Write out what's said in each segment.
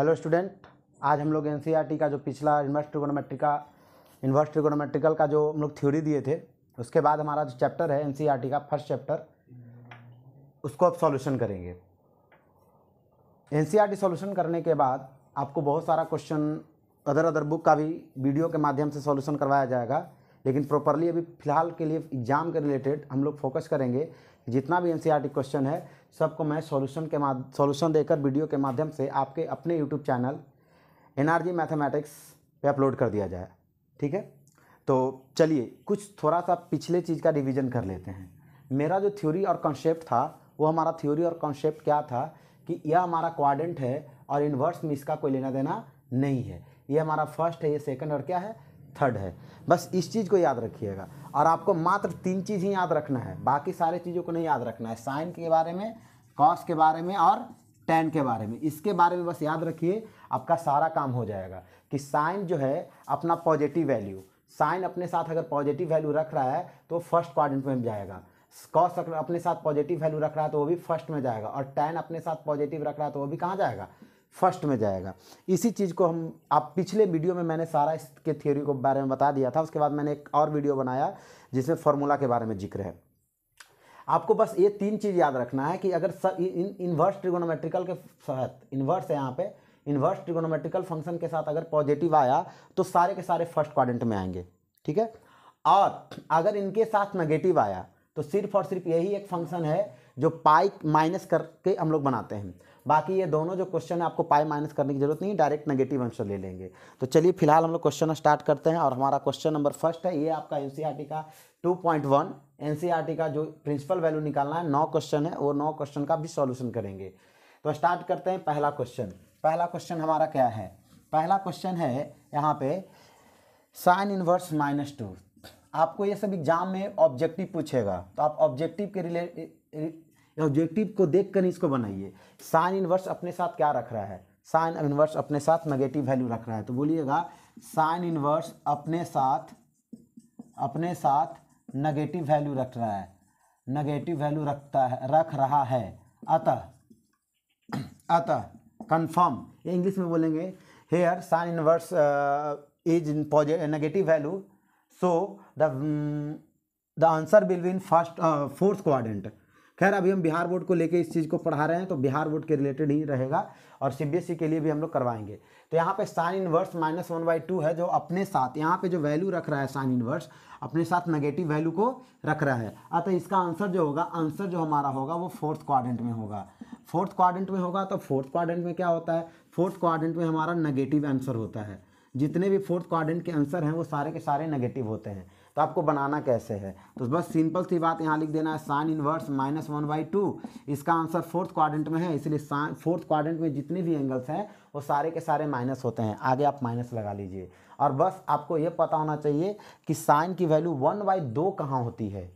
hello student आज हम लोग एन का जो पिछला इन्वर्स ट्रिगोनोमेट्री का इन्वर्स ट्रिगोनोमेट्रिकल का जो हम लोग थ्योरी दिए थे उसके बाद हमारा जो चैप्टर है एन का फर्स्ट चैप्टर उसको अब सॉल्यूशन करेंगे एन सॉल्यूशन करने के बाद आपको बहुत सारा क्वेश्चन अदर अदर बुक का भी वीडियो के माध्यम से सॉल्यूशन करवाया जाएगा लेकिन प्रॉपरली अभी फ़िलहाल के लिए एग्ज़ाम के रिलेटेड हम लोग फोकस करेंगे जितना भी एन क्वेश्चन e है सबको मैं सॉल्यूशन के माध्यम सोल्यूशन देकर वीडियो के माध्यम से आपके अपने यूट्यूब चैनल एन मैथमेटिक्स पे अपलोड कर दिया जाए ठीक है तो चलिए कुछ थोड़ा सा पिछले चीज़ का रिवीजन कर लेते हैं मेरा जो थ्योरी और कॉन्सेप्ट था वो हमारा थ्योरी और कॉन्सेप्ट क्या था कि यह हमारा क्वाड्रेंट है और इन्वर्स में इसका कोई लेना देना नहीं है ये हमारा फर्स्ट है ये सेकंड और क्या है थर्ड है बस इस चीज़ को याद रखिएगा और आपको मात्र तीन चीज़ ही याद रखना है बाकी सारी चीज़ों को नहीं याद रखना है साइन के बारे में कॉस के बारे में और टेन के बारे में इसके बारे में बस याद रखिए आपका सारा काम हो जाएगा कि साइन जो है अपना पॉजिटिव वैल्यू साइन अपने साथ अगर पॉजिटिव वैल्यू रख रहा है तो फर्स्ट क्वाड्रेंट में जाएगा कॉस अपने साथ पॉजिटिव वैल्यू रख रहा है तो वो भी फर्स्ट में जाएगा और टेन अपने साथ पॉजिटिव रख रहा है तो वो भी कहाँ जाएगा फर्स्ट में जाएगा इसी चीज़ को हम आप पिछले वीडियो में मैंने सारा इसके थ्योरी को बारे में बता दिया था उसके बाद मैंने एक और वीडियो बनाया जिसमें फॉर्मूला के बारे में जिक्र है आपको बस ये तीन चीज़ याद रखना है कि अगर स, इन इन्वर्स ट्रिगोनोमेट्रिकल के साथ हाँ, इन्वर्स है यहाँ पे इन्वर्स ट्रिगोनोमेट्रिकल फंक्शन के साथ अगर पॉजिटिव आया तो सारे के सारे फर्स्ट क्वाड्रेंट में आएंगे ठीक है और अगर इनके साथ नेगेटिव आया तो सिर्फ और सिर्फ यही एक फंक्शन है जो पाई माइनस करके हम लोग बनाते हैं बाकी ये दोनों जो क्वेश्चन है आपको पाई माइनस करने की जरूरत नहीं डायरेक्ट नेगेटिव आंसर ले लेंगे तो चलिए फिलहाल हम लोग क्वेश्चन स्टार्ट करते हैं और हमारा क्वेश्चन नंबर फर्स्ट है ये आपका एन e का टू पॉइंट वन एन का जो प्रिंसिपल वैल्यू निकालना है नौ क्वेश्चन है वो नौ क्वेश्चन का भी सॉल्यूशन करेंगे तो स्टार्ट करते हैं पहला क्वेश्चन पहला क्वेश्चन हमारा क्या है पहला क्वेश्चन है यहाँ पे साइन इनवर्स माइनस टू आपको ये सब एग्जाम में ऑब्जेक्टिव पूछेगा तो आप ऑब्जेक्टिव के रिले ऑब्जेक्टिव को देख कर इसको बनाइए साइन इनवर्स अपने साथ क्या रख रहा है साइन इनवर्स अपने साथ नेगेटिव वैल्यू रख रहा है तो बोलिएगा साइन इनवर्स अपने साथ अपने साथ नेगेटिव वैल्यू रख रहा है नेगेटिव वैल्यू रखता है रख रहा है अतः अतः कन्फर्म इंग्लिश में बोलेंगे here sine inverse is in positive negative value so the the answer will be in first fourth quadrant खैर अभी हम बिहार बोर्ड को लेके इस चीज़ को पढ़ा रहे हैं तो बिहार बोर्ड के रिलेटेड ही रहेगा और सी के लिए भी हम लोग करवाएंगे तो यहाँ पे sine inverse minus one by two है जो अपने साथ यहाँ पे जो वैल्यू रख रहा है साइन इनवर्स अपने साथ नेगेटिव वैल्यू को रख रहा है अतः इसका आंसर जो होगा आंसर जो हमारा होगा वो फोर्थ क्वारेंट में होगा फोर्थ क्वारेंट में होगा तो फोर्थ क्वारेंट में क्या होता है फोर्थ क्वारेंट में हमारा नेगेटिव आंसर होता है जितने भी फोर्थ क्वारेंट के आंसर हैं वो सारे के सारे नेगेटिव होते हैं तो आपको बनाना कैसे है तो बस सिंपल सी बात यहाँ लिख देना है sine inverse minus one by two इसका आंसर फोर्थ क्वाड्रेंट में है इसलिए साइन फोर्थ क्वाड्रेंट में जितने भी एंगल्स हैं वो सारे के सारे माइनस होते हैं आगे आप माइनस लगा लीजिए और बस आपको ये पता होना चाहिए कि साइन की वैल्यू वन बाई दो कहाँ होती है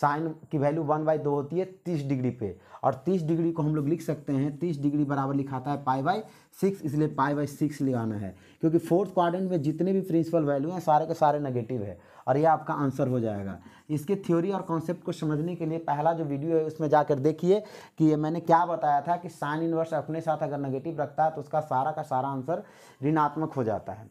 साइन की वैल्यू वन बाई दो होती है तीस डिग्री पे और तीस डिग्री को हम लोग लिख सकते हैं तीस डिग्री बराबर लिखाता है पाई बाई सिक्स इसलिए पाई बाई सिक्स लिखाना है क्योंकि फोर्थ क्वाड्रेंट में जितने भी प्रिंसिपल वैल्यू हैं सारे के सारे नेगेटिव है और ये आपका आंसर हो जाएगा इसके थ्योरी और कॉन्सेप्ट को समझने के लिए पहला जो वीडियो है उसमें जाकर देखिए कि ये मैंने क्या बताया था कि साइन इनवर्स अपने साथ अगर नेगेटिव रखता है तो उसका सारा का सारा आंसर ऋणात्मक हो जाता है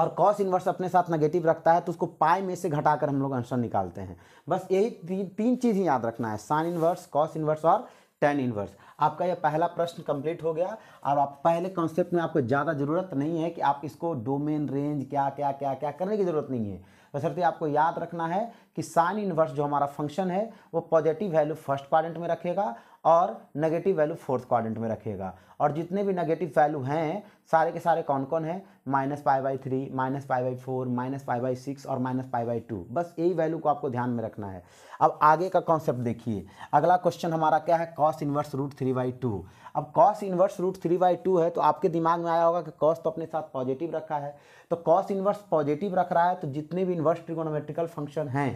और कॉस इनवर्स अपने साथ नेगेटिव रखता है तो उसको पाई में से घटाकर हम लोग आंसर निकालते हैं बस यही ती, तीन चीज़ ही याद रखना है साइन इनवर्स कॉस इनवर्स और टेन इनवर्स आपका यह पहला प्रश्न कंप्लीट हो गया और आप पहले कॉन्सेप्ट में आपको ज़्यादा ज़रूरत नहीं है कि आप इसको डोमेन रेंज क्या क्या क्या क्या करने की ज़रूरत नहीं है वैसे आपको याद रखना है कि साइन इनवर्स जो हमारा फंक्शन है वो पॉजिटिव वैल्यू फर्स्ट क्वारेंट में रखेगा और नेगेटिव वैल्यू फोर्थ क्वारेंट में रखेगा और जितने भी नेगेटिव वैल्यू हैं सारे के सारे कौन कौन हैं minus pi by three minus pi by four minus pi by six और माइनस पाई बाई टू बस यही वैल्यू को आपको ध्यान में रखना है अब आगे का कॉन्सेप्ट देखिए अगला क्वेश्चन हमारा क्या है cos inverse root three by two अब cos inverse root three by two है तो आपके दिमाग में आया होगा कि कॉस तो अपने साथ पॉजिटिव रखा है तो कॉस इन्वर्स पॉजिटिव रख रहा है तो जितने भी इन्वर्स ट्रिगोनोमेट्रिकल फंक्शन हैं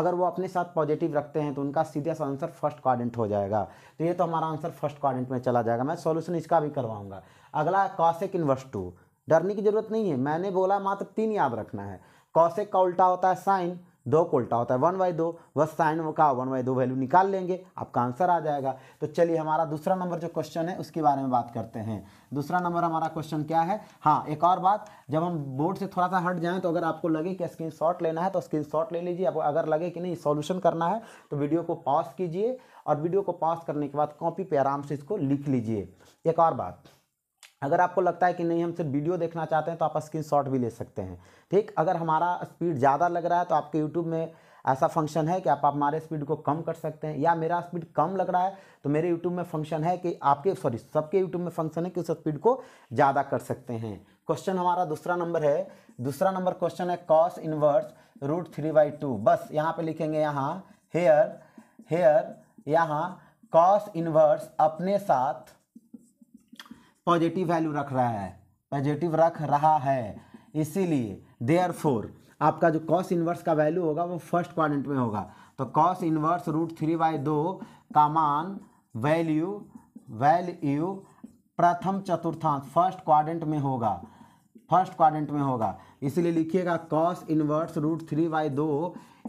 अगर वो अपने साथ पॉजिटिव रखते हैं तो उनका सीधा सा आंसर फर्स्ट क्वाड्रेंट हो जाएगा तो ये तो हमारा आंसर फर्स्ट क्वाड्रेंट में चला जाएगा मैं सोल्यूशन इसका भी करवाऊंगा अगला कौशिक इनवर्स टू डरने की जरूरत नहीं है मैंने बोला मात्र तीन याद रखना है कौशिक का उल्टा होता है साइन दो को उल्टा होता है वन बाई दो बस साइन का वन बाई दो वैल्यू निकाल लेंगे आपका आंसर आ जाएगा तो चलिए हमारा दूसरा नंबर जो क्वेश्चन है उसके बारे में बात करते हैं दूसरा नंबर हमारा क्वेश्चन क्या है हाँ एक और बात जब हम बोर्ड से थोड़ा सा हट जाएं तो अगर आपको लगे कि स्क्रीन लेना है तो स्क्रीन ले लीजिए अगर लगे कि नहीं सोल्यूशन करना है तो वीडियो को पॉज कीजिए और वीडियो को पॉज करने के बाद कॉपी पे आराम से इसको लिख लीजिए एक और बात अगर आपको लगता है कि नहीं हम सिर्फ वीडियो देखना चाहते हैं तो आप स्क्रीन भी ले सकते हैं ठीक अगर हमारा स्पीड ज़्यादा लग रहा है तो आपके यूट्यूब में ऐसा फंक्शन है कि आप हमारे स्पीड को कम कर सकते हैं या मेरा स्पीड कम लग रहा है तो मेरे यूट्यूब में फंक्शन है कि आपके सॉरी सबके यूट्यूब में फंक्शन है कि उस स्पीड को ज़्यादा कर सकते हैं क्वेश्चन हमारा दूसरा नंबर है दूसरा नंबर क्वेश्चन है cos inverse root three by two बस यहाँ पर लिखेंगे यहाँ हेयर हेयर यहाँ कॉस इनवर्स अपने साथ पॉजिटिव वैल्यू रख रहा है पॉजिटिव रख रहा है इसीलिए देयर फोर आपका जो कॉस इनवर्स का वैल्यू होगा वो फर्स्ट क्वाड्रेंट में होगा तो cos inverse root three by दो का मान वैल्यू वैल्यू प्रथम चतुर्थांश फर्स्ट क्वाड्रेंट में होगा फर्स्ट क्वाड्रेंट में होगा इसलिए लिखिएगा cos inverse root three by दो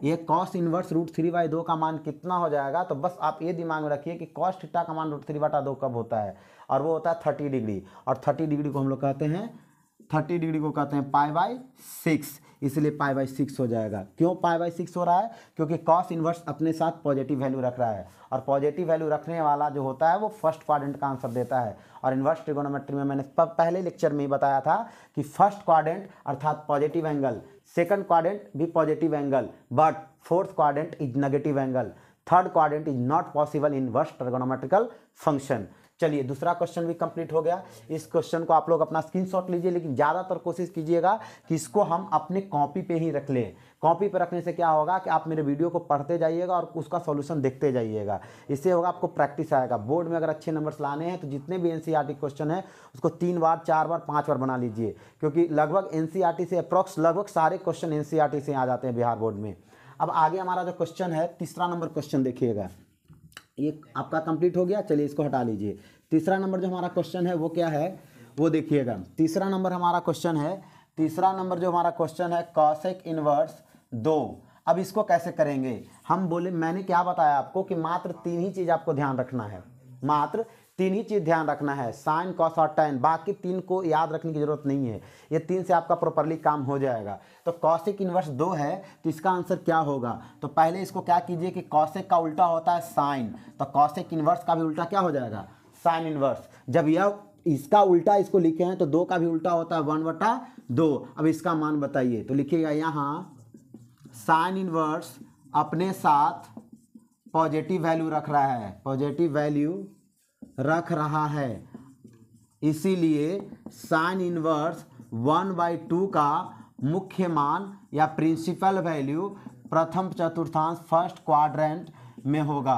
ये cos inverse root three by दो का मान कितना हो जाएगा तो बस आप ये दिमाग में रखिए कि कॉस थीटा का मान रूट थ्री बटा दो कब होता है और वो होता है थर्टी डिग्री और थर्टी डिग्री को हम लोग कहते हैं थर्टी डिग्री को कहते हैं पाई बाई सिक्स इसलिए पाई बाई सिक्स हो जाएगा क्यों पाई बाई सिक्स हो रहा है क्योंकि कॉस इन्वर्स अपने साथ पॉजिटिव वैल्यू रख रहा है और पॉजिटिव वैल्यू रखने वाला जो होता है वो फर्स्ट क्वाड्रेंट का आंसर देता है और इन्वर्स ट्रिगोनोमेट्री में मैंने पहले लेक्चर में ही बताया था कि फर्स्ट क्वाड्रेंट अर्थात पॉजिटिव एंगल सेकंड क्वाड्रेंट भी positive angle but fourth quadrant is negative angle third quadrant is not possible inverse trigonometrical function चलिए दूसरा क्वेश्चन भी कंप्लीट हो गया इस क्वेश्चन को आप लोग अपना स्क्रीनशॉट लीजिए लेकिन ज़्यादातर कोशिश कीजिएगा कि इसको हम अपने कॉपी पे ही रख लें कॉपी पे रखने से क्या होगा कि आप मेरे वीडियो को पढ़ते जाइएगा और उसका सॉल्यूशन देखते जाइएगा इससे होगा आपको प्रैक्टिस आएगा बोर्ड में अगर अच्छे नंबर्स लाने हैं तो जितने भी एन क्वेश्चन है उसको तीन बार चार बार पाँच बार बना लीजिए क्योंकि लगभग एन e से अप्रॉक्स लगभग सारे क्वेश्चन एन e से आ जाते हैं बिहार बोर्ड में अब आगे हमारा जो क्वेश्चन है तीसरा नंबर क्वेश्चन देखिएगा ये आपका कंप्लीट हो गया चलिए इसको हटा लीजिए तीसरा नंबर जो हमारा क्वेश्चन है वो क्या है वो देखिएगा तीसरा नंबर हमारा क्वेश्चन है तीसरा नंबर जो हमारा क्वेश्चन है कॉशिक इनवर्स दो अब इसको कैसे करेंगे हम बोले मैंने क्या बताया आपको कि मात्र तीन ही चीज़ आपको ध्यान रखना है मात्र तीन ही चीज़ ध्यान रखना है साइन कॉस और टेन बाकी तीन को याद रखने की ज़रूरत नहीं है ये तीन से आपका प्रॉपरली काम हो जाएगा तो कौशिक इन्वर्स दो है तो इसका आंसर क्या होगा तो पहले इसको क्या कीजिए कि कौशिक का उल्टा होता है साइन तो कौशिक इन्वर्स का भी उल्टा क्या हो जाएगा साइन इन्वर्स जब यह इसका उल्टा इसको लिखे हैं तो दो का भी उल्टा होता है वन वटा दो अब इसका मान बताइए तो लिखिएगा यहाँ साइन इन्वर्स अपने साथ पॉजिटिव वैल्यू रख रहा है पॉजिटिव वैल्यू रख रहा है इसीलिए sine inverse one by two का मुख्य मान या प्रिंसिपल वैल्यू प्रथम चतुर्थांश फर्स्ट क्वाड्रेंट में होगा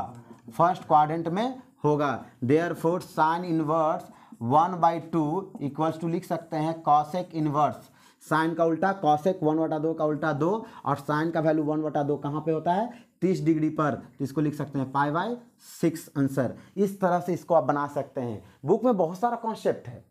फर्स्ट क्वाड्रेंट में होगा therefore sine inverse one by two equals to लिख सकते हैं कॉशेक इनवर्स साइन का उल्टा कॉशेक वन वटा दो का उल्टा दो और साइन का वैल्यू वन वटा दो कहाँ पे होता है तीस डिग्री पर तो इसको लिख सकते हैं फाइव बाई सिक्स आंसर इस तरह से इसको आप बना सकते हैं बुक में बहुत सारा कॉन्सेप्ट है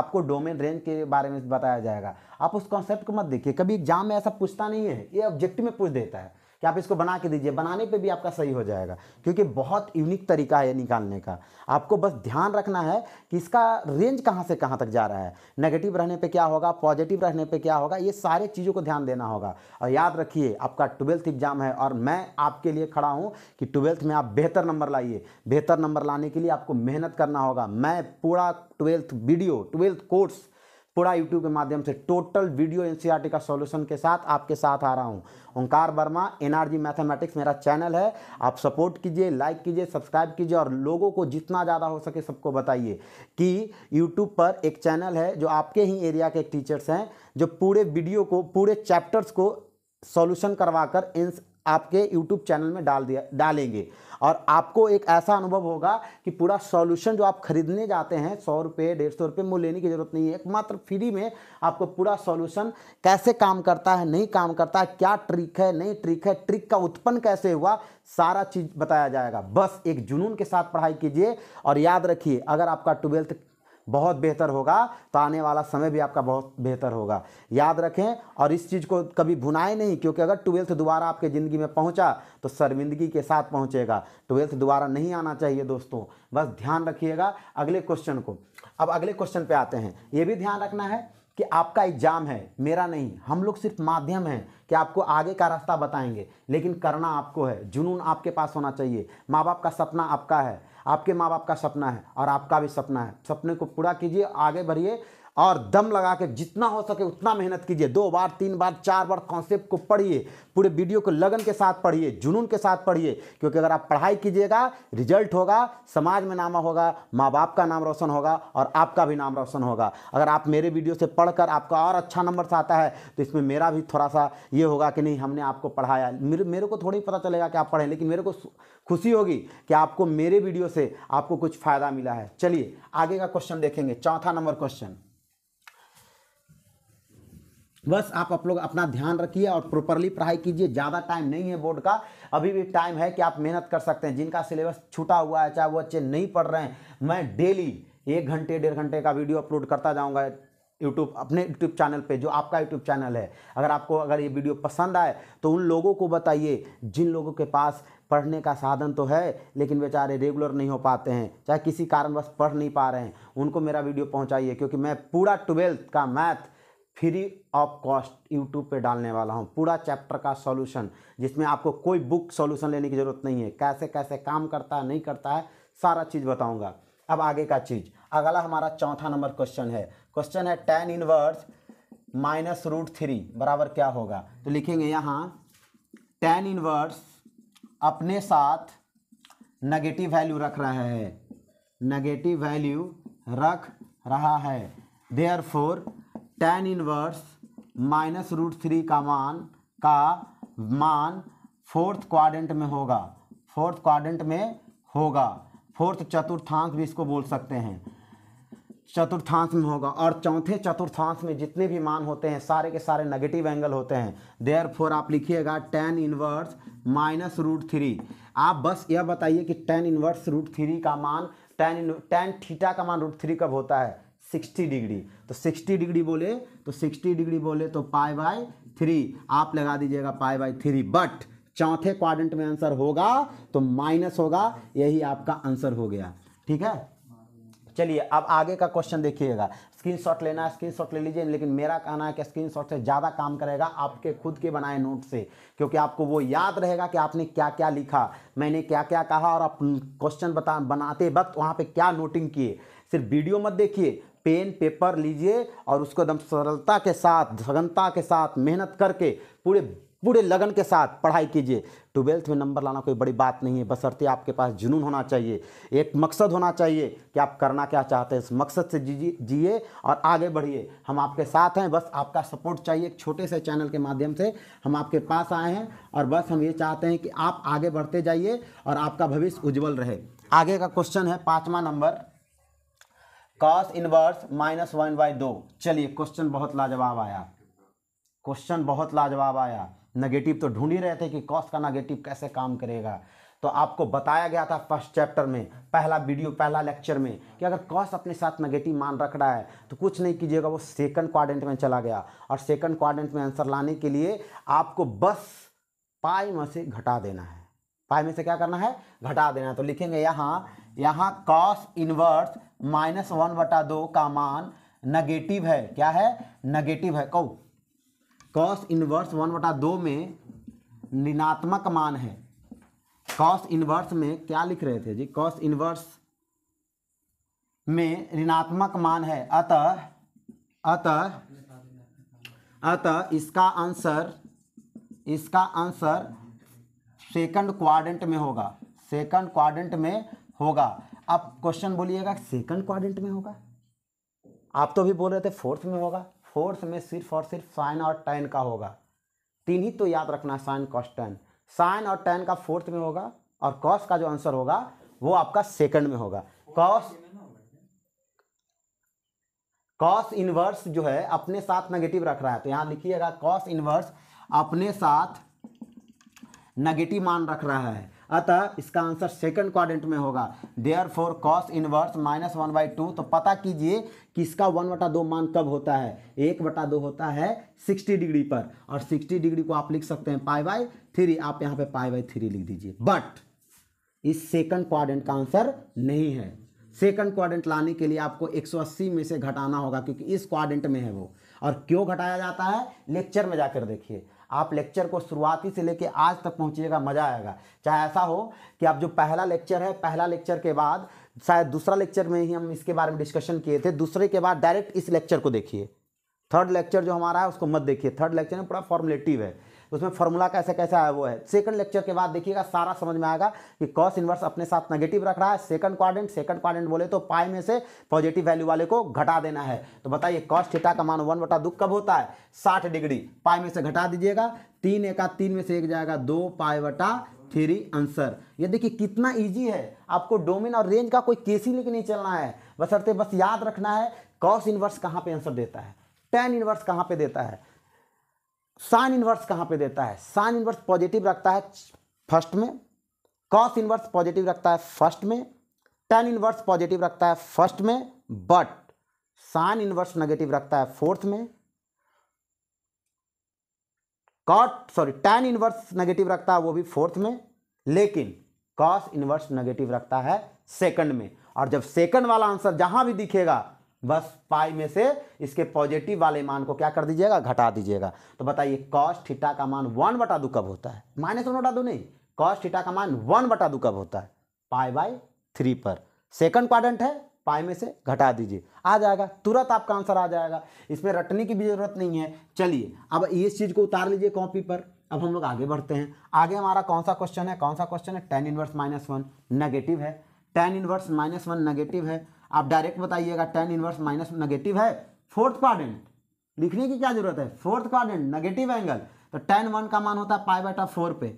आपको डोमेन रेंज के बारे में बताया जाएगा आप उस कॉन्सेप्ट को मत देखिए कभी एग्जाम में ऐसा पूछता नहीं है ये ऑब्जेक्टिव में पूछ देता है कि आप इसको बना के दीजिए बनाने पे भी आपका सही हो जाएगा क्योंकि बहुत यूनिक तरीका है ये निकालने का आपको बस ध्यान रखना है कि इसका रेंज कहाँ से कहाँ तक जा रहा है नेगेटिव रहने पे क्या होगा पॉजिटिव रहने पे क्या होगा ये सारे चीज़ों को ध्यान देना होगा और याद रखिए आपका ट्वेल्थ एग्जाम है और मैं आपके लिए खड़ा हूँ कि ट्वेल्थ में आप बेहतर नंबर लाइए बेहतर नंबर लाने के लिए आपको मेहनत करना होगा मैं पूरा ट्वेल्थ वीडियो ट्वेल्थ कोर्स पूरा यूट्यूब के माध्यम से टोटल वीडियो एनसीईआरटी का सॉल्यूशन के साथ आपके साथ आ रहा हूँ ओंकार वर्मा एनआरजी मैथमेटिक्स मेरा चैनल है आप सपोर्ट कीजिए लाइक कीजिए सब्सक्राइब कीजिए और लोगों को जितना ज़्यादा हो सके सबको बताइए कि यूट्यूब पर एक चैनल है जो आपके ही एरिया के टीचर्स हैं जो पूरे वीडियो को पूरे चैप्टर्स को सॉल्यूशन करवाकर आपके यूट्यूब चैनल में डाल दिया डालेंगे और आपको एक ऐसा अनुभव होगा कि पूरा सॉल्यूशन जो आप खरीदने जाते हैं सौ रुपये डेढ़ सौ रुपये मुँह लेने की ज़रूरत नहीं है एकमात्र फ्री में आपको पूरा सॉल्यूशन कैसे काम करता है नहीं काम करता है क्या ट्रिक है नहीं ट्रिक है ट्रिक का उत्पन्न कैसे हुआ सारा चीज़ बताया जाएगा बस एक जुनून के साथ पढ़ाई कीजिए और याद रखिए अगर आपका ट्वेल्थ बहुत बेहतर होगा तो आने वाला समय भी आपका बहुत बेहतर होगा याद रखें और इस चीज़ को कभी भुनाए नहीं क्योंकि अगर ट्वेल्थ दोबारा आपके ज़िंदगी में पहुंचा तो शर्मिंदगी के साथ पहुंचेगा ट्वेल्थ दोबारा नहीं आना चाहिए दोस्तों बस ध्यान रखिएगा अगले क्वेश्चन को अब अगले क्वेश्चन पर आते हैं ये भी ध्यान रखना है कि आपका एग्जाम है मेरा नहीं हम लोग सिर्फ माध्यम हैं कि आपको आगे का रास्ता बताएंगे लेकिन करना आपको है जुनून आपके पास होना चाहिए माँ बाप का सपना आपका है आपके माँ बाप का सपना है और आपका भी सपना है सपने को पूरा कीजिए आगे बढ़िए और दम लगा के जितना हो सके उतना मेहनत कीजिए दो बार तीन बार चार बार कॉन्सेप्ट को पढ़िए पूरे वीडियो को लगन के साथ पढ़िए जुनून के साथ पढ़िए क्योंकि अगर आप पढ़ाई कीजिएगा रिजल्ट होगा समाज में नाम होगा माँ बाप का नाम रोशन होगा और आपका भी नाम रोशन होगा अगर आप मेरे वीडियो से पढ़कर आपका और अच्छा नंबर से आता है तो इसमें मेरा भी थोड़ा सा ये होगा कि नहीं हमने आपको पढ़ाया मेरे मेरे को थोड़ी पता चलेगा कि आप पढ़ें लेकिन मेरे को खुशी होगी कि आपको मेरे वीडियो से आपको कुछ फ़ायदा मिला है चलिए आगे का क्वेश्चन देखेंगे चौथा नंबर क्वेश्चन बस आप आप लोग अपना ध्यान रखिए और प्रॉपरली पढ़ाई कीजिए ज़्यादा टाइम नहीं है बोर्ड का अभी भी टाइम है कि आप मेहनत कर सकते हैं जिनका सिलेबस छूटा हुआ है चाहे वो बच्चे नहीं पढ़ रहे हैं मैं डेली एक घंटे डेढ़ घंटे का वीडियो अपलोड करता जाऊँगा यूट्यूब अपने यूट्यूब चैनल पे जो आपका यूट्यूब चैनल है अगर आपको अगर ये वीडियो पसंद आए तो उन लोगों को बताइए जिन लोगों के पास पढ़ने का साधन तो है लेकिन बेचारे रेगुलर नहीं हो पाते हैं चाहे किसी कारणवश पढ़ नहीं पा रहे हैं उनको मेरा वीडियो पहुंचाइए क्योंकि मैं पूरा ट्वेल्थ का math free of cost YouTube पे डालने वाला हूँ पूरा चैप्टर का सॉल्यूशन जिसमें आपको कोई बुक सॉल्यूशन लेने की ज़रूरत नहीं है कैसे कैसे काम करता है नहीं करता है सारा चीज़ बताऊँगा अब आगे का चीज़ अगला हमारा चौथा नंबर क्वेश्चन है क्वेश्चन है tan inverse minus root three बराबर क्या होगा तो लिखेंगे यहाँ टेन इनवर्स अपने साथ नेगेटिव वैल्यू रख रहा है नेगेटिव वैल्यू रख रहा है therefore tan inverse minus root three का मान का मान फोर्थ क्वाड्रेंट में होगा फोर्थ क्वाड्रेंट में होगा फोर्थ चतुर्थांश भी इसको बोल सकते हैं चतुर्थांश में होगा और चौथे चतुर्थांश में जितने भी मान होते हैं सारे के सारे नेगेटिव एंगल होते हैं देयर फोर आप लिखिएगा tan inverse minus root three आप बस यह बताइए कि टेन इनवर्स रूट थ्री का मान टेन टेन थीटा का मान रूट थ्री कब होता है सिक्सटी डिग्री तो सिक्सटी डिग्री बोले तो सिक्सटी डिग्री बोले तो पाई बाय थ्री आप लगा दीजिएगा पाई बाय थ्री बट चौथे क्वाड्रेंट में आंसर होगा तो माइनस होगा यही आपका आंसर हो गया ठीक है चलिए अब आगे का क्वेश्चन देखिएगा स्क्रीनशॉट लेना है स्क्रीनशॉट ले लीजिए लेकिन मेरा कहना है कि स्क्रीनशॉट से ज़्यादा काम करेगा आपके खुद के बनाए नोट से क्योंकि आपको वो याद रहेगा कि आपने क्या क्या लिखा मैंने क्या क्या कहा और आप क्वेश्चन बता बनाते वक्त वहाँ पर क्या नोटिंग किए सिर्फ वीडियो मत देखिए पेन पेपर लीजिए और उसको एकदम सरलता के साथ सघनता के साथ मेहनत करके पूरे पूरे लगन के साथ पढ़ाई कीजिए ट्वेल्थ में नंबर लाना कोई बड़ी बात नहीं है बसरते आपके पास जुनून होना चाहिए एक मकसद होना चाहिए कि आप करना क्या चाहते हैं इस मकसद से जिए और आगे बढ़िए हम आपके साथ हैं बस आपका सपोर्ट चाहिए एक छोटे से चैनल के माध्यम से हम आपके पास आए हैं और बस हम ये चाहते हैं कि आप आगे बढ़ते जाइए और आपका भविष्य उज्ज्वल रहे आगे का क्वेश्चन है पाँचवा number cos inverse minus one by दो चलिए क्वेश्चन बहुत लाजवाब आया क्वेश्चन बहुत लाजवाब आया नेगेटिव तो ढूंढ ही रहे थे कि कॉस का नेगेटिव कैसे काम करेगा तो आपको बताया गया था फर्स्ट चैप्टर में पहला वीडियो पहला लेक्चर में कि अगर कॉस अपने साथ नेगेटिव मान रख रहा है तो कुछ नहीं कीजिएगा वो सेकंड क्वाड्रेंट में चला गया और सेकंड क्वाड्रेंट में आंसर लाने के लिए आपको बस पाई में से घटा देना है पाई में से क्या करना है घटा देना है तो लिखेंगे यहाँ यहाँ कॉस इनवर्स माइनस वन बटा दो का मान नेगेटिव है क्या है नेगेटिव है कौ कॉस इनवर्स वन बटा दो में ऋणात्मक मान है कॉस इनवर्स में क्या लिख रहे थे जी कॉस इनवर्स में ऋणात्मक मान है अतः अतः अतः इसका आंसर इसका आंसर सेकंड क्वाड्रेंट में होगा सेकंड क्वाड्रेंट में होगा आप क्वेश्चन बोलिएगा सेकंड क्वाड्रेंट में होगा आप तो भी बोल रहे थे फोर्थ में होगा फोर्थ में सिर्फ और सिर्फ साइन और टेन का होगा तीन ही तो याद रखना साइन कॉस टेन साइन और टेन का फोर्थ में होगा और कॉस का जो आंसर होगा वो आपका सेकंड में होगा कॉस कॉस इनवर्स जो है अपने साथ नेगेटिव रख रहा है तो यहां लिखिएगा कॉस इनवर्स अपने साथ नेगेटिव मान रख रहा है अतः इसका आंसर सेकंड क्वाड्रेंट में होगा therefore cos inverse minus one by two तो पता कीजिए कि इसका वन बटा दो मान कब होता है एक बटा दो होता है सिक्सटी डिग्री पर और सिक्सटी डिग्री को आप लिख सकते हैं पाई बाई थ्री आप यहाँ पे पाई बाई थ्री लिख दीजिए बट इस सेकंड क्वाड्रेंट का आंसर नहीं है सेकंड क्वाड्रेंट लाने के लिए आपको 180 में से घटाना होगा क्योंकि इस क्वाड्रेंट में है वो और क्यों घटाया जाता है लेक्चर में जाकर देखिए आप लेक्चर को शुरुआती से लेकर आज तक पहुँचिएगा मज़ा आएगा चाहे ऐसा हो कि आप जो पहला लेक्चर है पहला लेक्चर के बाद शायद दूसरा लेक्चर में ही हम इसके बारे में डिस्कशन किए थे दूसरे के बाद डायरेक्ट इस लेक्चर को देखिए थर्ड लेक्चर जो हमारा है उसको मत देखिए थर्ड लेक्चर में पूरा फॉर्मुलेटिव है उसमें फॉर्मूला कैसे कैसा है वो है सेकंड लेक्चर के बाद देखिएगा सारा समझ में आएगा कि कॉस इन्वर्स अपने साथ नेगेटिव रख रहा है सेकंड क्वारेंट सेकंड क्वारेंट बोले तो पाई में से पॉजिटिव वैल्यू वाले को घटा देना है तो बताइए कॉस थीटा का मान वन बटा कब होता है साठ डिग्री पाई में से घटा दीजिएगा तीन एका तीन में से एक जाएगा दो पाई बटा थ्री आंसर ये देखिए कितना इजी है आपको डोमेन और रेंज का कोई केस ही लेके नहीं चलना है बसरते बस याद रखना है कॉस इनवर्स कहाँ पे आंसर देता है टेन इनवर्स कहाँ पे देता है साइन इनवर्स कहाँ पे देता है साइन इनवर्स पॉजिटिव रखता है फर्स्ट में कॉस इनवर्स पॉजिटिव रखता है फर्स्ट में टेन इनवर्स पॉजिटिव रखता है फर्स्ट में बट साइन इनवर्स नेगेटिव रखता है फोर्थ में cot sorry tan inverse negative रखता है वो भी फोर्थ में लेकिन कॉस इनवर्स नेगेटिव रखता है सेकंड में और जब सेकंड वाला आंसर जहां भी दिखेगा बस पाई में से इसके पॉजिटिव वाले मान को क्या कर दीजिएगा घटा दीजिएगा तो बताइए कॉस्ट ठीटा का मान वन बटा दू कब होता है माइनस वन बटा दू नहीं कॉस ठीटा का मान वन बटा दू कब होता है पाई बाय थ्री पर सेकंड क्वाड्रेंट है पाई में से घटा दीजिए आ जाएगा तुरंत आपका आंसर आ जाएगा इसमें रटने की भी ज़रूरत नहीं है चलिए अब इस चीज़ को उतार लीजिए कॉपी पर अब हम लोग आगे बढ़ते हैं आगे हमारा कौन सा क्वेश्चन है कौन सा क्वेश्चन है tan inverse minus one negative है tan inverse minus one negative है आप डायरेक्ट बताइएगा टेन इनवर्स माइनस नेगेटिव है फोर्थ क्वाड्रेंट लिखने की क्या जरूरत है फोर्थ क्वाड्रेंट नेगेटिव एंगल तो टेन वन का मान होता है पाई बाई फोर पे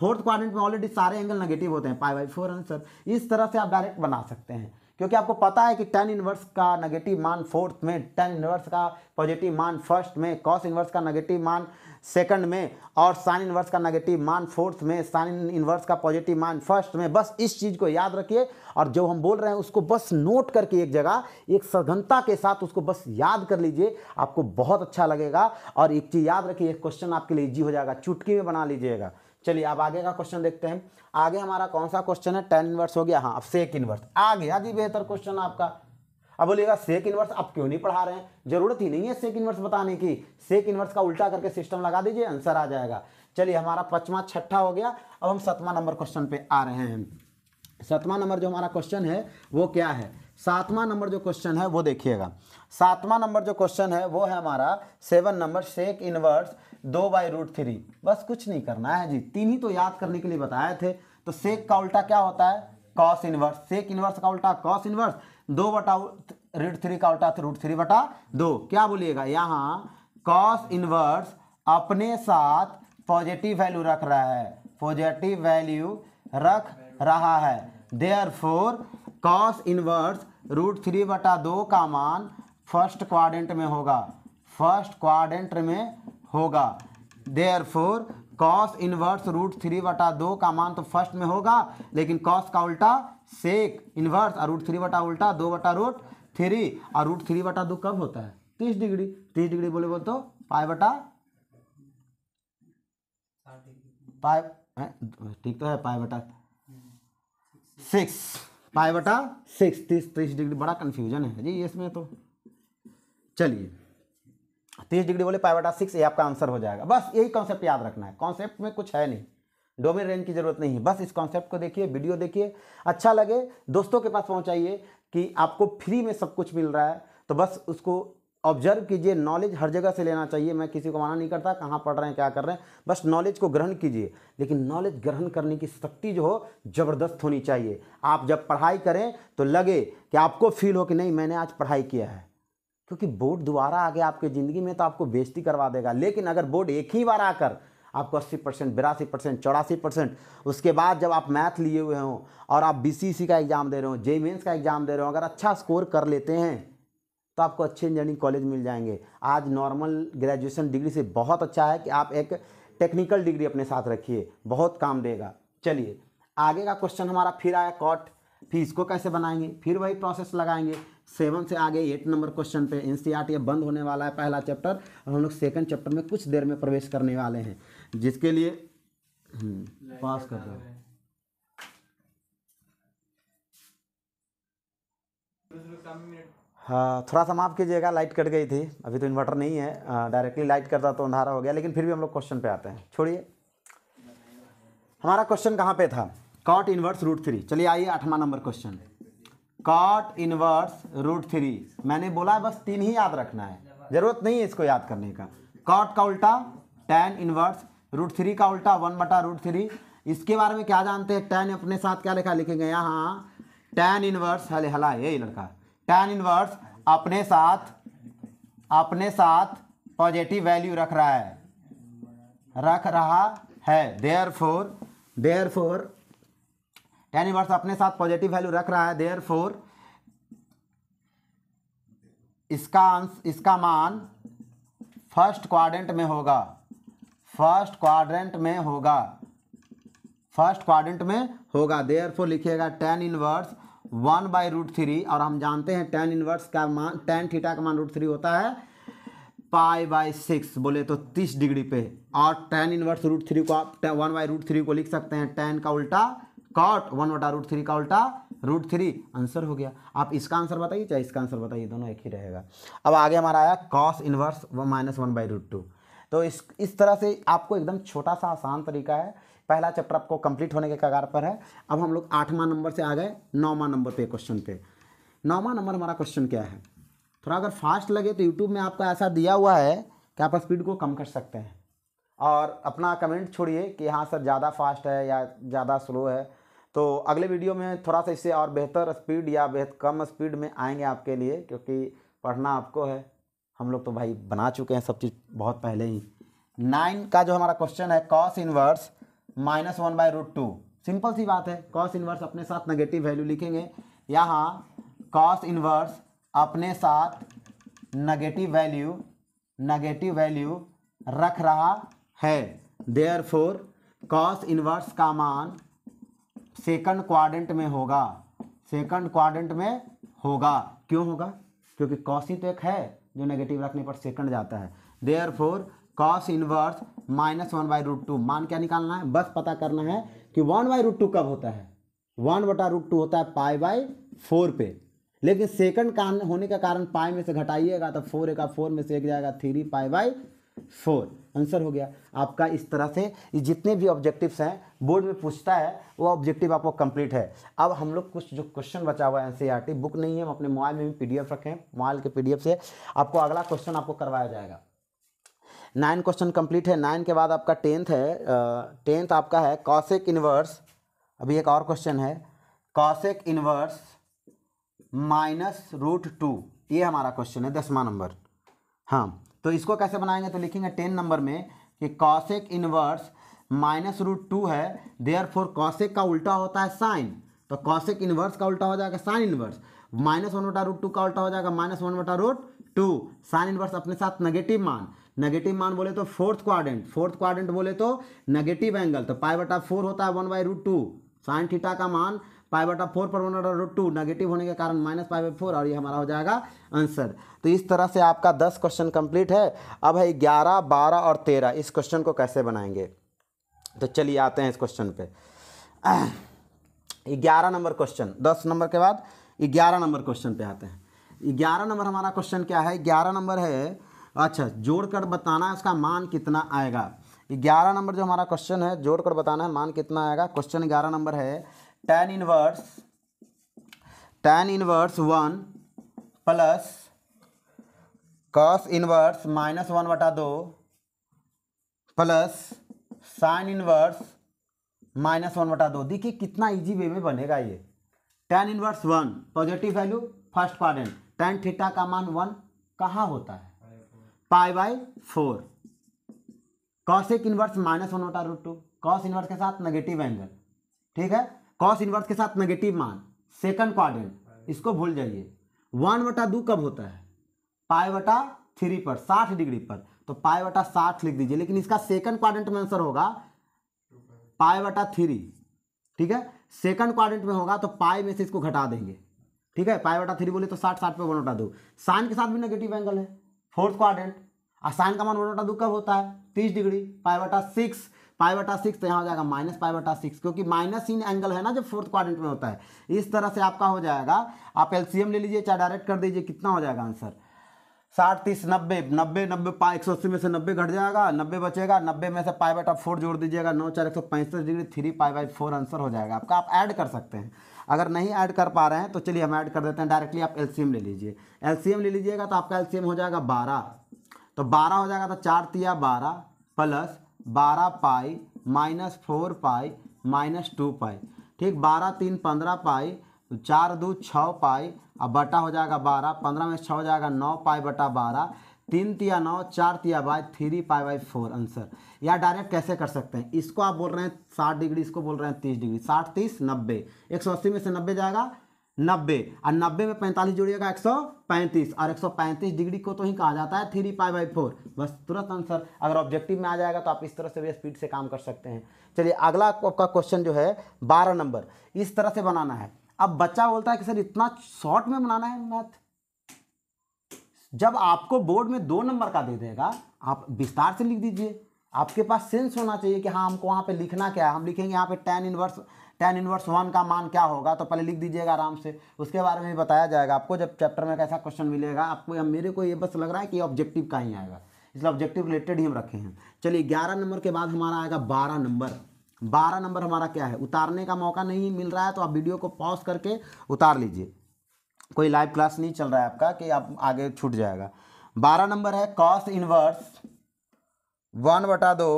फोर्थ क्वाड्रेंट में ऑलरेडी सारे एंगल नेगेटिव होते हैं पाई बाई फोर आंसर इस तरह से आप डायरेक्ट बना सकते हैं क्योंकि आपको पता है कि टेन इनवर्स का नेगेटिव मान फोर्थ में टेन इनवर्स का पॉजिटिव मान फर्स्ट में कॉस इनवर्स का नेगेटिव मान सेकंड में और साइन इन्वर्स का नेगेटिव मान फोर्थ में साइन इन्वर्स का पॉजिटिव मान फर्स्ट में बस इस चीज़ को याद रखिए और जो हम बोल रहे हैं उसको बस नोट करके एक जगह एक सघनता के साथ उसको बस याद कर लीजिए आपको बहुत अच्छा लगेगा और एक चीज़ याद रखिए क्वेश्चन आपके लिए ईजी हो जाएगा चुटकी में बना लीजिएगा चलिए अब आगे का क्वेश्चन देखते हैं आगे हमारा कौन सा क्वेश्चन है टेन इन्वर्स हो गया हाँ अब सेक इन्वर्स आ गया बेहतर क्वेश्चन आपका अब बोलिएगा सेक इनवर्स आप क्यों नहीं पढ़ा रहे हैं जरूरत ही नहीं है सेक इनवर्स बताने की सेक इनवर्स का उल्टा करके सिस्टम लगा दीजिए आंसर आ जाएगा चलिए हमारा पचवा छठा हो गया अब हम सतवा नंबर क्वेश्चन पे आ रहे हैं सतवा नंबर जो हमारा क्वेश्चन है वो क्या है सातवां नंबर जो क्वेश्चन है वो देखिएगा सातवां नंबर जो क्वेश्चन है वो है हमारा सेवन नंबर सेक इनवर्स दो बाई रूट थ्री बस कुछ नहीं करना है जी तीन ही तो याद करने के लिए बताए थे तो सेक का उल्टा क्या होता है कॉस इनवर्स सेक इनवर्स का उल्टा कॉस इनवर्स दो बटा रूट थ्री का उल्टा रूट तो थ्री बटा दो क्या बोलिएगा यहाँ कॉस इनवर्स अपने साथ पॉजिटिव वैल्यू रख रहा है पॉजिटिव वैल्यू रख रहा है therefore cos inverse root three बटा दो का मान फर्स्ट क्वाड्रेंट में होगा फर्स्ट क्वाड्रेंट में होगा therefore cos inverse root three वटा दो का मान तो फर्स्ट में होगा लेकिन कॉस का उल्टा सेक इनवर्स और रूट थ्री वटा उल्टा दो वटा रूट थ्री और रूट थ्री वटा दो कब होता है तीस डिग्री तीस डिग्री बोले बोल तो पाए बटा पाए ठीक तो है पाए वटा सिक्स पाए वटा सिक्स तीस तीस डिग्री बड़ा कन्फ्यूजन है जी इसमें तो चलिए तीस डिग्री बोले पाई सिक्स ये आपका आंसर हो जाएगा बस यही कॉन्सेप्ट याद रखना है कॉन्सेप्ट में कुछ है नहीं डोमेन रेंज की जरूरत नहीं है बस इस कॉन्सेप्ट को देखिए वीडियो देखिए अच्छा लगे दोस्तों के पास पहुंचाइए कि आपको फ्री में सब कुछ मिल रहा है तो बस उसको ऑब्जर्व कीजिए नॉलेज हर जगह से लेना चाहिए मैं किसी को मना नहीं करता कहाँ पढ़ रहे हैं क्या कर रहे हैं बस नॉलेज को ग्रहण कीजिए लेकिन नॉलेज ग्रहण करने की शक्ति जो हो ज़बरदस्त होनी चाहिए आप जब पढ़ाई करें तो लगे कि आपको फील हो कि नहीं मैंने आज पढ़ाई किया है क्योंकि बोर्ड दोबारा आ गया आपके ज़िंदगी में तो आपको बेजती करवा देगा लेकिन अगर बोर्ड एक ही बार आकर आपको अस्सी परसेंट बिरासी परसेंट चौरासी परसेंट उसके बाद जब आप मैथ लिए हुए हों और आप सी e का एग्ज़ाम दे रहे हो जे मेन्स का एग्ज़ाम दे रहे हो अगर अच्छा स्कोर कर लेते हैं तो आपको अच्छे इंजीनियरिंग कॉलेज मिल जाएंगे आज नॉर्मल ग्रेजुएशन डिग्री से बहुत अच्छा है कि आप एक टेक्निकल डिग्री अपने साथ रखिए बहुत काम देगा चलिए आगे का क्वेश्चन हमारा फिर आया कॉट फिर इसको कैसे बनाएंगे फिर वही प्रोसेस लगाएंगे सेवन से आगे एट नंबर क्वेश्चन पे एन e बंद होने वाला है पहला चैप्टर और हम लोग सेकंड चैप्टर में कुछ देर में प्रवेश करने वाले हैं जिसके लिए पास हम्म, कर हैं हाँ थोड़ा सा माफ़ कीजिएगा लाइट कट गई थी अभी तो इन्वर्टर नहीं है डायरेक्टली लाइट करता तो अंधारा हो गया लेकिन फिर भी हम लोग क्वेश्चन पे आते हैं छोड़िए हमारा क्वेश्चन कहाँ पे था कॉट इन्वर्स रूट थ्री चलिए आइए आठवां number question cot inverse root three मैंने बोला है बस तीन ही याद रखना है ज़रूरत नहीं है इसको याद करने का कॉट का उल्टा टेन इनवर्स रूट थ्री का उल्टा वन बटा रूट थ्री इसके बारे में क्या जानते हैं टेन अपने साथ क्या लिखा लिखेंगे यहाँ टेन इनवर्स हले हला ये लड़का टेन इनवर्स अपने साथ अपने साथ पॉजिटिव वैल्यू रख रहा है रख रहा है therefore therefore tan inverse अपने साथ पॉजिटिव वैल्यू रख रहा है देयर फोर इसका अंश इसका मान फर्स्ट क्वाड्रेंट में होगा फर्स्ट क्वाड्रेंट में होगा फर्स्ट क्वाड्रेंट में होगा देयर फोर लिखिएगा tan inverse one by root three और हम जानते हैं टेन इनवर्स का मान टेन थीटा का मान रूट थ्री होता है पाई बाई सिक्स बोले तो तीस डिग्री पे और टेन इनवर्स रूट थ्री को आप वन बाई रूट थ्री को लिख सकते हैं टेन का उल्टा कॉट वन वटा रूट थ्री का उल्टा रूट थ्री आंसर हो गया आप इसका आंसर बताइए चाहे इसका आंसर बताइए दोनों एक ही रहेगा अब आगे हमारा आया cos inverse minus one by root two तो इस इस तरह से आपको एकदम छोटा सा आसान तरीका है पहला चैप्टर आपको कंप्लीट होने के कगार पर है अब हम लोग आठवां नंबर से आ गए नौवा नंबर पे क्वेश्चन पे नौवा नंबर हमारा क्वेश्चन क्या है थोड़ा अगर फास्ट लगे तो यूट्यूब में आपका ऐसा दिया हुआ है कि आप स्पीड को कम कर सकते हैं और अपना कमेंट छोड़िए कि हाँ सर ज़्यादा फास्ट है या ज़्यादा स्लो है तो अगले वीडियो में थोड़ा सा इससे और बेहतर स्पीड या बेहतर कम स्पीड में आएंगे आपके लिए क्योंकि पढ़ना आपको है हम लोग तो भाई बना चुके हैं सब चीज़ बहुत पहले ही नाइन का जो हमारा क्वेश्चन है cos inverse minus one by root two simple सी बात है कॉस इनवर्स अपने साथ नेगेटिव वैल्यू लिखेंगे यहाँ कॉस इनवर्स अपने साथ नेगेटिव वैल्यू नेगेटिव वैल्यू रख रहा है देयर फोर कॉस इनवर्स का मान सेकंड क्वाड्रेंट में होगा सेकंड क्वाड्रेंट में होगा क्यों होगा क्योंकि कॉसी ही तो एक है जो नेगेटिव रखने पर सेकंड जाता है therefore cos inverse minus one by root two मान क्या निकालना है बस पता करना है कि वन बाई रूट टू कब होता है वन बटा रूट टू होता है पाई बाई फोर पे लेकिन सेकंड का होने का कारण पाई में से घटाइएगा तो फोर एक फोर में से एक जाएगा three pi by four answer हो गया आपका इस तरह से जितने भी ऑब्जेक्टिव्स हैं बोर्ड में पूछता है वो ऑब्जेक्टिव आपको कंप्लीट है अब हम लोग कुछ जो क्वेश्चन बचा हुआ है एनसीईआरटी बुक e नहीं है हम अपने मोबाइल में भी पीडीएफ रखें मोबाइल के पीडीएफ से आपको अगला क्वेश्चन आपको करवाया जाएगा नाइन क्वेश्चन कंप्लीट है नाइन के बाद आपका टेंथ है टेंथ आपका है कॉशिक इनवर्स अभी एक और क्वेश्चन है cosec inverse minus root two ये हमारा क्वेश्चन है दसवा नंबर हाँ तो इसको कैसे बनाएंगे तो लिखेंगे टेन नंबर में कि cosec inverse minus root two है देयर फोर कॉसेक का उल्टा होता है साइन तो कॉसेक इनवर्स का उल्टा हो जाएगा साइन इनवर्स माइनस वन वटा रूट टू का उल्टा हो जाएगा माइनस वन वटा रूट टू साइन इनवर्स अपने साथ नेगेटिव मान नेगेटिव मान बोले तो फोर्थ क्वाड्रेंट फोर्थ क्वाड्रेंट बोले तो नेगेटिव एंगल तो पाई वटा फोर होता है one by root two sine theta का मान पाई बटा फोर पर वन रूट टू नेगेटिव होने के कारण माइनस पाई बाई फोर और ये हमारा हो जाएगा आंसर तो इस तरह से आपका दस क्वेश्चन कंप्लीट है अब है ग्यारह बारह और तेरह इस क्वेश्चन को कैसे बनाएंगे तो चलिए आते हैं इस क्वेश्चन पे ग्यारह नंबर क्वेश्चन दस नंबर के बाद ग्यारह नंबर क्वेश्चन पे आते हैं ग्यारह नंबर हमारा क्वेश्चन क्या है ग्यारह नंबर है अच्छा जोड़ कर बताना है उसका मान कितना आएगा ग्यारह नंबर जो हमारा क्वेश्चन है जोड़ कर बताना है मान कितना आएगा क्वेश्चन ग्यारह नंबर है tan inverse tan inverse one plus cos inverse minus one बटा दो plus sine inverse minus one बटा दो देखिए कितना इजी वे में बनेगा ये tan inverse one positive value first पार्टन टेन थीटा का मान वन कहाँ होता है पाई बाई फोर कॉस एक इनवर्स माइनस वन बटा रूट टू कॉस इनवर्स के साथ नेगेटिव एंगल ठीक है कॉस इनवर्स के साथ नेगेटिव मान सेकंड क्वाड्रेंट इसको भूल जाइए वन बटा दू कब होता है पाए बटा थ्री पर साठ डिग्री पर तो पाए बटा साठ लिख दीजिए लेकिन इसका सेकंड क्वाड्रेंट में आंसर होगा पाए बटा थ्री ठीक है सेकंड क्वाड्रेंट में होगा तो पाए में से इसको घटा देंगे ठीक है पाए बटा थ्री बोले तो साठ साठ पे वन बटा दो साइन के साथ भी नेगेटिव एंगल है फोर्थ क्वाड्रेंट और साइन का मान वन बटा दो कब होता है तीस डिग्री पाए बटा सिक्स पाई बटा सिक्स तो यहाँ हो जाएगा माइनस पाई बटा सिक्स क्योंकि माइनस इन एंगल है ना जो फोर्थ क्वाड्रेंट में होता है इस तरह से आपका हो जाएगा आप एलसीएम ले लीजिए चाहे डायरेक्ट कर दीजिए कितना हो जाएगा आंसर साठ तीस नब्बे नब्बे नब्बे पाँच एक सौ अस्सी में से नब्बे घट जाएगा नब्बे बचेगा नब्बे में से पाई बटा फोर जोड़ दीजिएगा नौ चार एक सौ पैंसठ degree three pi by four answer हो जाएगा आपका आप ऐड कर सकते हैं अगर नहीं ऐड कर पा रहे हैं तो चलिए हम ऐड कर देते हैं डायरेक्टली आप एलसीएम ले लीजिए एलसीएम ले लीजिएगा तो आपका एलसीएम हो जाएगा बारह तो बारह हो जाएगा तो चार तिया बारह प्लस बारह पाई minus four pi minus two pi ठीक बारह तीन पंद्रह पाई चार दो छः पाई अब बटा हो जाएगा बारह पंद्रह में छः हो जाएगा नौ पाई बटा बारह तीन तिया नौ चार तिया by three pi by four answer या डायरेक्ट कैसे कर सकते हैं इसको आप बोल रहे हैं साठ डिग्री इसको बोल रहे हैं तीस डिग्री साठ तीस नब्बे एक सौ अस्सी में से नब्बे जाएगा नब्बे और नब्बे में पैंतालीस जोड़िएगा एक सौ पैंतीस और एक सौ पैंतीस डिग्री को तो ही कहा जाता है थ्री पाई बाई फोर बस तुरंत आंसर अगर ऑब्जेक्टिव में आ जाएगा तो आप इस तरह से भी स्पीड से काम कर सकते हैं चलिए अगला आपका क्वेश्चन जो है बारह नंबर इस तरह से बनाना है अब बच्चा बोलता है कि सर इतना शॉर्ट में बनाना है मैथ जब आपको बोर्ड में दो नंबर का दे देगा आप विस्तार से लिख दीजिए आपके पास सेंस होना चाहिए कि हाँ हमको वहाँ पे लिखना क्या है हम लिखेंगे यहाँ पे tan inverse tan inverse one का मान क्या होगा तो पहले लिख दीजिएगा आराम से उसके बारे में भी बताया जाएगा आपको जब चैप्टर में कैसा क्वेश्चन मिलेगा आपको मेरे को ये बस लग रहा है कि ऑब्जेक्टिव का ही आएगा इसलिए ऑब्जेक्टिव रिलेटेड ही हम रखे हैं चलिए ग्यारह नंबर के बाद हमारा आएगा बारह नंबर बारह नंबर हमारा क्या है उतारने का मौका नहीं मिल रहा है तो आप वीडियो को पॉज करके उतार लीजिए कोई लाइव क्लास नहीं चल रहा है आपका कि आप आगे छूट जाएगा बारह नंबर है कॉस इनवर्स वन बटा दो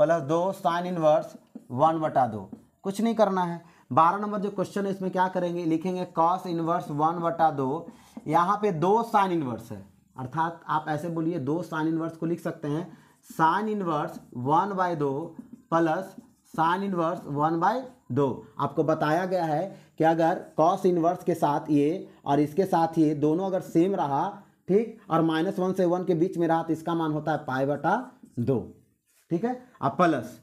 प्लस दो साइन इनवर्स वन बटा दो कुछ नहीं करना है बारह नंबर जो क्वेश्चन है इसमें क्या करेंगे लिखेंगे कॉस इनवर्स वन बटा दो यहाँ पे दो साइन इनवर्स है अर्थात आप ऐसे बोलिए दो साइन इनवर्स को लिख सकते हैं साइन इनवर्स वन बाय दो plus sine inverse one by दो आपको बताया गया है कि अगर कॉस इनवर्स के साथ ये और इसके साथ ये दोनों अगर सेम रहा ठीक और माइनस वन से वन के बीच में रहा तो इसका मान होता है पाई बटा दो ठीक है अब plus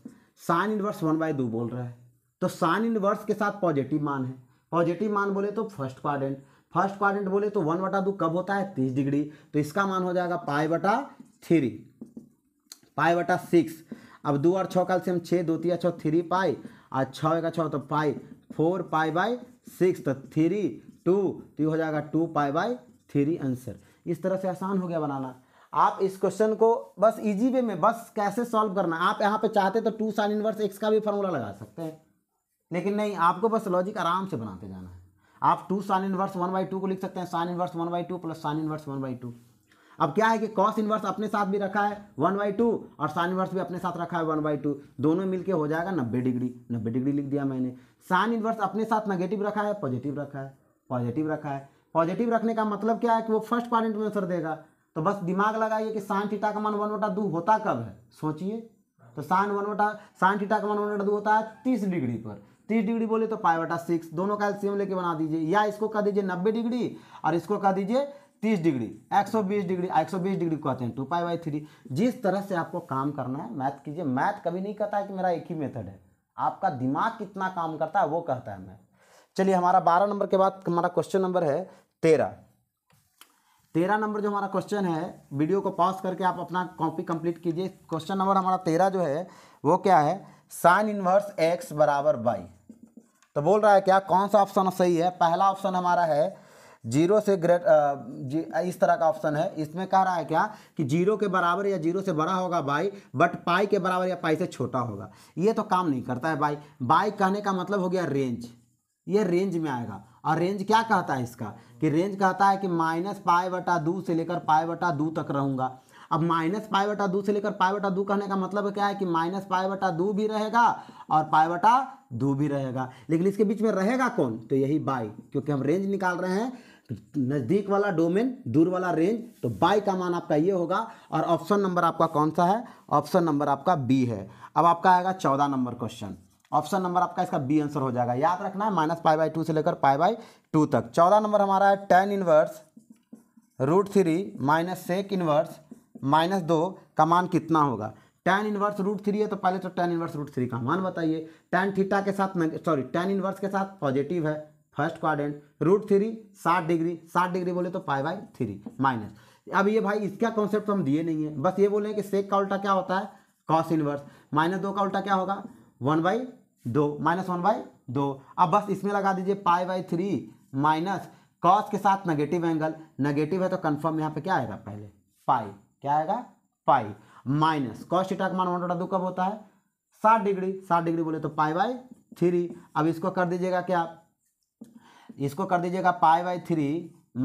sine inverse one by दो बोल रहा है तो साइन इनवर्स के साथ पॉजिटिव मान है पॉजिटिव मान बोले तो फर्स्ट क्वारेंट फर्स्ट क्वारेंट बोले तो वन वटा दो कब होता है तीस डिग्री तो इसका मान हो जाएगा पाए बटा थ्री पाए बटा सिक्स अब दो और छः काल से हम छः दो तीन छः थ्री पाई और छः एक छः तो pi four pi by six तो थ्री टू तो ये हो जाएगा two pi by three answer इस तरह से आसान हो गया बनाना आप इस क्वेश्चन को बस इजी वे में बस कैसे सॉल्व करना आप यहाँ पे चाहते तो टू साइन इनवर्स एक्स का भी फॉर्मूला लगा सकते हैं लेकिन नहीं आपको बस लॉजिक आराम से बनाते जाना है आप two sine inverse one by two को लिख सकते हैं sine inverse one by two plus sine inverse one by two अब क्या है कि कॉस इनवर्स अपने साथ भी रखा है वन बाई टू और साइन इनवर्स भी अपने साथ रखा है वन बाई टू दोनों मिलके हो जाएगा नब्बे डिग्री नब्बे डिग्री लिख दिया मैंने साइन इनवर्स अपने साथ नेगेटिव रखा है पॉजिटिव रखा है पॉजिटिव रखा है पॉजिटिव रखने का मतलब क्या है कि वो फर्स्ट पॉइंट में आंसर देगा तो बस दिमाग लगाइए कि साइन टीटा का मान वन वोटा दू होता कब है सोचिए तो साइन वन वोटा साइन टीटा का मान वन वोटा दू होता है तीस डिग्री पर 30 डिग्री बोले तो पाई बटा सिक्स दोनों का एल्सियम लेके बना दीजिए या इसको कह दीजिए नब्बे डिग्री और इसको कह दीजिए 30 डिग्री 120 सौ बीस डिग्री एक सौ डिग्री कहते हैं टू पाई बाई थ्री जिस तरह से आपको काम करना है मैथ कीजिए मैथ कभी नहीं कहता है कि मेरा एक ही मेथड है आपका दिमाग कितना काम करता है वो कहता है मैथ चलिए हमारा बारह नंबर के बाद हमारा क्वेश्चन नंबर है तेरह तेरह नंबर जो हमारा क्वेश्चन है वीडियो को पॉज करके आप अपना कॉपी कंप्लीट कीजिए क्वेश्चन नंबर हमारा तेरह जो है वो क्या है साइन इन्वर्स एक्स बराबर बाई तो बोल रहा है क्या कौन सा ऑप्शन सही है पहला ऑप्शन हमारा है जीरो से ग्रेट जी, इस तरह का ऑप्शन है इसमें कह रहा है क्या कि जीरो के बराबर या जीरो से बड़ा होगा बाई बट पाई के बराबर या पाई से छोटा होगा ये तो काम नहीं करता है बाई बाई कहने का मतलब हो गया रेंज ये रेंज में आएगा और रेंज क्या कहता है इसका कि रेंज कहता है कि माइनस पाए बटा दो से लेकर पाए बटा दो तक रहूंगा अब माइनस पाई बटा दो से लेकर पाई बटा दो कहने का मतलब क्या है कि माइनस पाई बटा दो भी रहेगा और पाई बटा दो भी रहेगा लेकिन इसके बीच में रहेगा कौन तो यही बाई क्योंकि हम रेंज निकाल रहे हैं तो नज़दीक वाला डोमेन दूर वाला रेंज तो बाई का मान आपका ये होगा और ऑप्शन नंबर आपका कौन सा है ऑप्शन नंबर आपका बी है अब आपका आएगा चौदह नंबर क्वेश्चन ऑप्शन नंबर आपका इसका बी आंसर हो जाएगा याद रखना है माइनस पाई बाई टू से लेकर पाई बाई टू तक चौदह नंबर हमारा है tan inverse root three minus sec inverse minus दो का मान कितना होगा टेन इनवर्स रूट थ्री है तो पहले तो टेन इनवर्स रूट थ्री का मान बताइए टेन थीटा के साथ सॉरी टेन इनवर्स के साथ पॉजिटिव है फर्स्ट क्वाड्रेंट रूट थ्री साठ डिग्री साठ डिग्री बोले तो पाई बाई थ्री माइनस अब ये भाई इसका कॉन्सेप्ट तो हम दिए नहीं है बस ये बोले कि सेक का उल्टा क्या होता है कॉस इनवर्स माइनस दो का उल्टा क्या होगा वन बाई दो माइनस वन बाई दो अब बस इसमें लगा दीजिए pi by three minus cos के साथ नेगेटिव एंगल नेगेटिव है तो कंफर्म यहाँ पे क्या आएगा पहले पाई क्या आएगा पाई माइनस कॉस्ट का मान वन दो कब होता है साठ डिग्री साठ डिग्री बोले तो पाई बाई थ्री अब इसको कर दीजिएगा क्या इसको कर दीजिएगा pi by three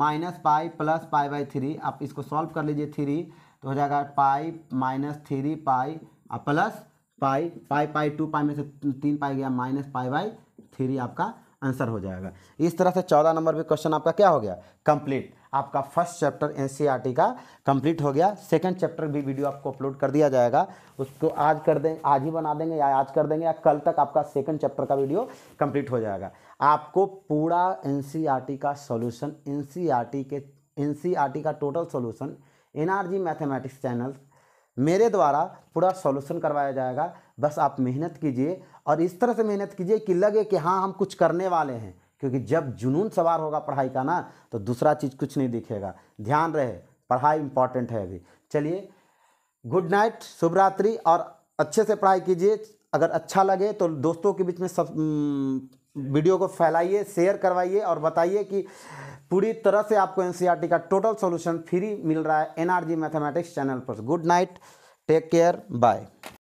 minus pi plus pi by three आप इसको सॉल्व कर लीजिए थ्री तो हो जाएगा पाई माइनस थ्री पाई और plus pi pi pi to पाई में से तीन पाई गया माइनस पाई बाई थ्री आपका आंसर हो जाएगा इस तरह से चौदह नंबर भी क्वेश्चन आपका क्या हो गया कंप्लीट आपका फर्स्ट चैप्टर एन का कंप्लीट हो गया सेकंड चैप्टर भी वीडियो आपको अपलोड कर दिया जाएगा उसको आज कर दें आज ही बना देंगे या आज कर देंगे या कल तक आपका सेकंड चैप्टर का वीडियो कंप्लीट हो जाएगा आपको पूरा एन का सॉल्यूशन एन के एन का total solution NRG mathematics channel मेरे द्वारा पूरा सॉल्यूशन करवाया जाएगा बस आप मेहनत कीजिए और इस तरह से मेहनत कीजिए कि लगे कि हाँ हम कुछ करने वाले हैं क्योंकि जब जुनून सवार होगा पढ़ाई का ना तो दूसरा चीज़ कुछ नहीं दिखेगा ध्यान रहे पढ़ाई इंपॉर्टेंट है अभी चलिए गुड नाइट शुभरात्रि और अच्छे से पढ़ाई कीजिए अगर अच्छा लगे तो दोस्तों के बीच में सब वीडियो को फैलाइए शेयर करवाइए और बताइए कि पूरी तरह से आपको एन e का टोटल सोल्यूशन फ्री मिल रहा है एन मैथमेटिक्स चैनल पर good night take care bye